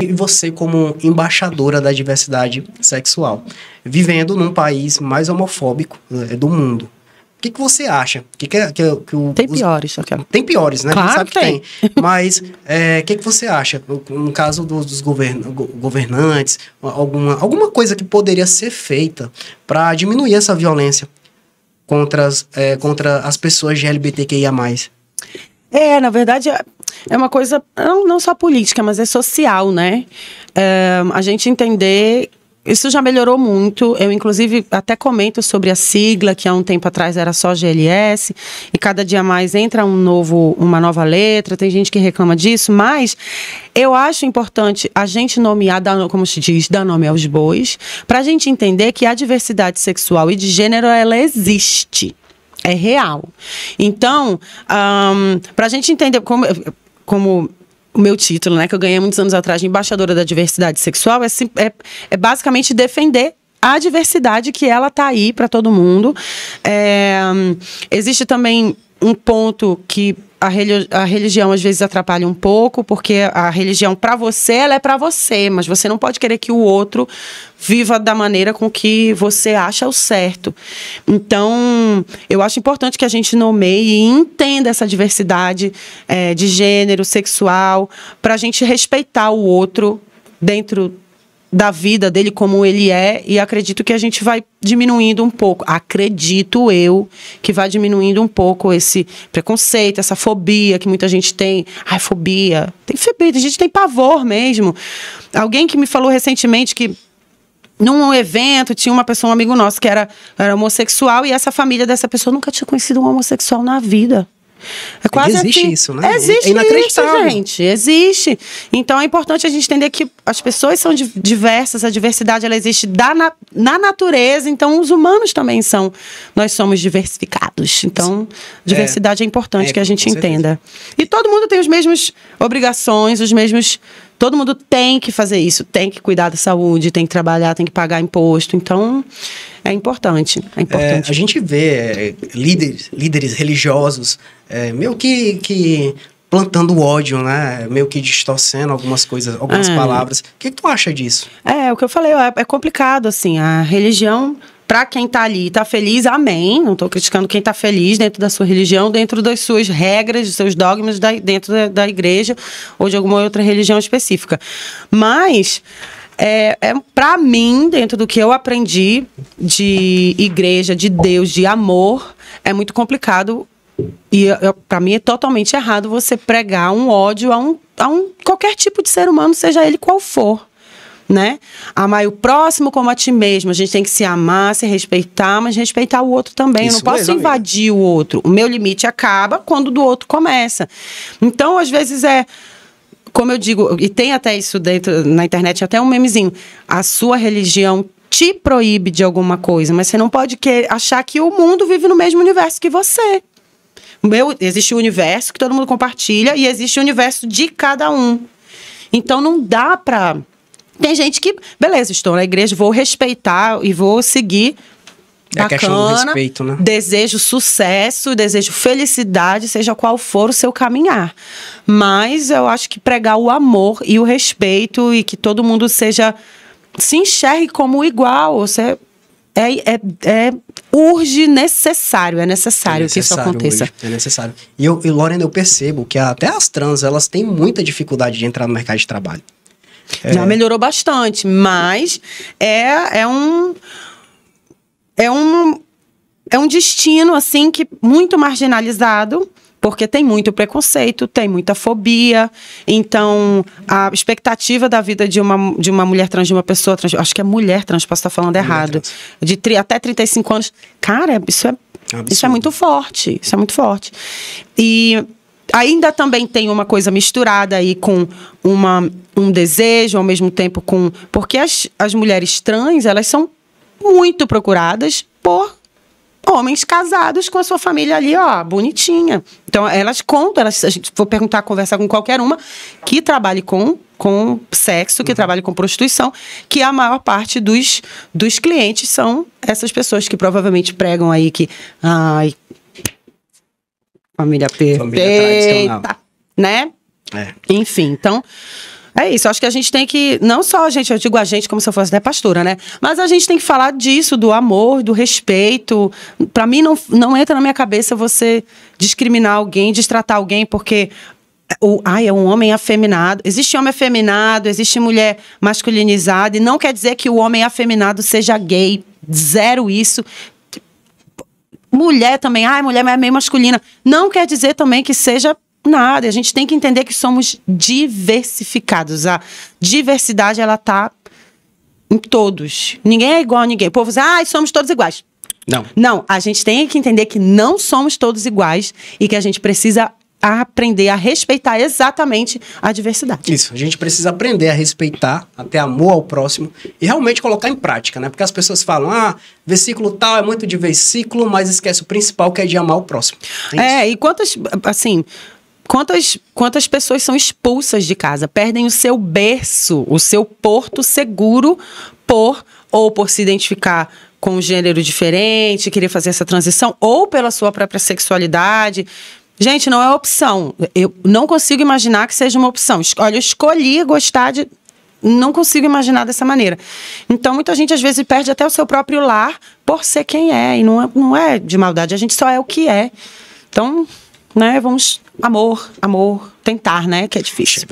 e você como embaixadora da diversidade sexual, vivendo num país mais homofóbico né, do mundo. O que, que você acha? Que que, é, que, é, que o, tem piores, só né, que... Tem piores, né? Claro que tem. tem. Mas é, o é, que, que você acha? No caso dos, dos govern... governantes, alguma, alguma coisa que poderia ser feita para diminuir essa violência contra as, é, contra as pessoas de LGBTQIA+. É, na verdade, é uma coisa não, não só política, mas é social, né? É, a gente entender isso já melhorou muito. Eu, inclusive, até comento sobre a sigla, que há um tempo atrás era só GLS, e cada dia mais entra um novo, uma nova letra, tem gente que reclama disso, mas eu acho importante a gente nomear, como se diz, dar nome aos bois, para a gente entender que a diversidade sexual e de gênero, ela existe é real. Então, um, para a gente entender como como o meu título, né, que eu ganhei muitos anos atrás de embaixadora da diversidade sexual, é, é, é basicamente defender a diversidade que ela tá aí para todo mundo. É, existe também um ponto que a, religi a, religião às vezes atrapalha um pouco, porque a religião para você, ela é para você, mas você não pode querer que o outro viva da maneira com que você acha o certo. Então, eu acho importante que a gente nomeie e entenda essa diversidade é, de gênero, sexual, para a gente respeitar o outro dentro da vida dele como ele é e acredito que a gente vai diminuindo um pouco. Acredito eu que vai diminuindo um pouco esse preconceito, essa fobia que muita gente tem. Ai, fobia. Tem fobia, a gente tem pavor mesmo. Alguém que me falou recentemente que num evento tinha uma pessoa, um amigo nosso que era, era homossexual e essa família dessa pessoa nunca tinha conhecido um homossexual na vida. É quase existe assim. isso, né? É existe é inacreditável. Isso, gente. Existe. Então é importante a gente entender que as pessoas são diversas, a diversidade ela existe da na, na natureza, então os humanos também são. Nós somos diversificados. Então, é. diversidade é, é importante é, que a gente entenda. E todo mundo tem os mesmos obrigações, os mesmos todo mundo tem que fazer isso, tem que cuidar da saúde, tem que trabalhar, tem que pagar imposto. Então, é importante. É, é importante. É, a gente vê é, líderes, líderes religiosos é, meio que, que plantando ódio, né? Meio que distorcendo algumas coisas, algumas é. palavras. O que, que, tu acha disso? É, o que eu falei, é, é, complicado, assim. A religião para quem tá ali e tá feliz, amém. Não tô criticando quem tá feliz dentro da sua religião, dentro das suas regras, dos seus dogmas da, dentro da, da igreja ou de alguma outra religião específica. Mas é, é para mim, dentro do que eu aprendi de igreja, de Deus, de amor, é muito complicado e para mim é totalmente errado você pregar um ódio a um, a um qualquer tipo de ser humano, seja ele qual for né? Amar o próximo como a ti mesmo. A gente tem que se amar, se respeitar, mas respeitar o outro também. Isso Eu não posso mesmo, invadir amiga. o outro. O meu limite acaba quando o do outro começa. Então, às vezes é como eu digo, e tem até isso dentro na internet, até um memezinho. A sua religião te proíbe de alguma coisa, mas você não pode querer, achar que o mundo vive no mesmo universo que você. Meu, existe o um universo que todo mundo compartilha e existe o um universo de cada um. Então não dá para tem gente que, beleza, estou na igreja, vou respeitar e vou seguir. É bacana, respeito, né? desejo sucesso, desejo felicidade, seja qual for o seu caminhar. Mas eu acho que pregar o amor e o respeito e que todo mundo seja se enxergue como igual, você é, é, é urge necessário, é necessário, é necessário que isso aconteça. Hoje, é necessário. E, eu, e Lorena, eu percebo que até as trans, elas têm muita dificuldade de entrar no mercado de trabalho. É. Já melhorou bastante, mas é, é um. É um. É um destino, assim, que muito marginalizado, porque tem muito preconceito, tem muita fobia. Então, a expectativa da vida de uma, de uma mulher trans, de uma pessoa trans, acho que é mulher trans, posso estar falando errado, trans. de tri, até 35 anos. Cara, isso é, isso é muito forte. Isso é muito forte. E ainda também tem uma coisa misturada aí com uma, um desejo, ao mesmo tempo com. Porque as, as mulheres trans, elas são muito procuradas por homens casados com a sua família ali, ó, bonitinha. Então, elas contam, elas, a gente for perguntar, conversar com qualquer uma que trabalhe com com sexo, que uhum. trabalhe com prostituição, que a maior parte dos, dos clientes são essas pessoas que provavelmente pregam aí que ai, Família perfeita. Família tradicional. Né? É. Enfim, então. É isso, acho que a gente tem que, não só a gente, eu digo a gente como se eu fosse até pastora, né? Mas a gente tem que falar disso, do amor, do respeito. Para mim, não, não entra na minha cabeça você discriminar alguém, destratar alguém, porque o, ai, é um homem afeminado. Existe homem afeminado, existe mulher masculinizada, e não quer dizer que o homem afeminado seja gay. Zero isso mulher também, ai, mulher é meio masculina. Não quer dizer também que seja nada. A gente tem que entender que somos diversificados. A diversidade, ela tá em todos. Ninguém é igual a ninguém. O povo diz, ai, somos todos iguais. Não. Não, a gente tem que entender que não somos todos iguais e que a gente precisa a aprender a respeitar exatamente a diversidade. Isso, a gente precisa aprender a respeitar, a ter amor ao próximo e realmente colocar em prática, né? Porque as pessoas falam, ah, versículo tal é muito de versículo, mas esquece o principal que é de amar o próximo. É, é e quantas, assim, Quantas, quantas pessoas são expulsas de casa, perdem o seu berço, o seu porto seguro por ou por se identificar com um gênero diferente, querer fazer essa transição, ou pela sua própria sexualidade. Gente, não é opção. Eu não consigo imaginar que seja uma opção. Olha, eu escolhi gostar de. Não consigo imaginar dessa maneira. Então, muita gente às vezes perde até o seu próprio lar por ser quem é. E não é, não é de maldade, a gente só é o que é. Então, né, vamos. Amor, amor, tentar, né? Que é difícil.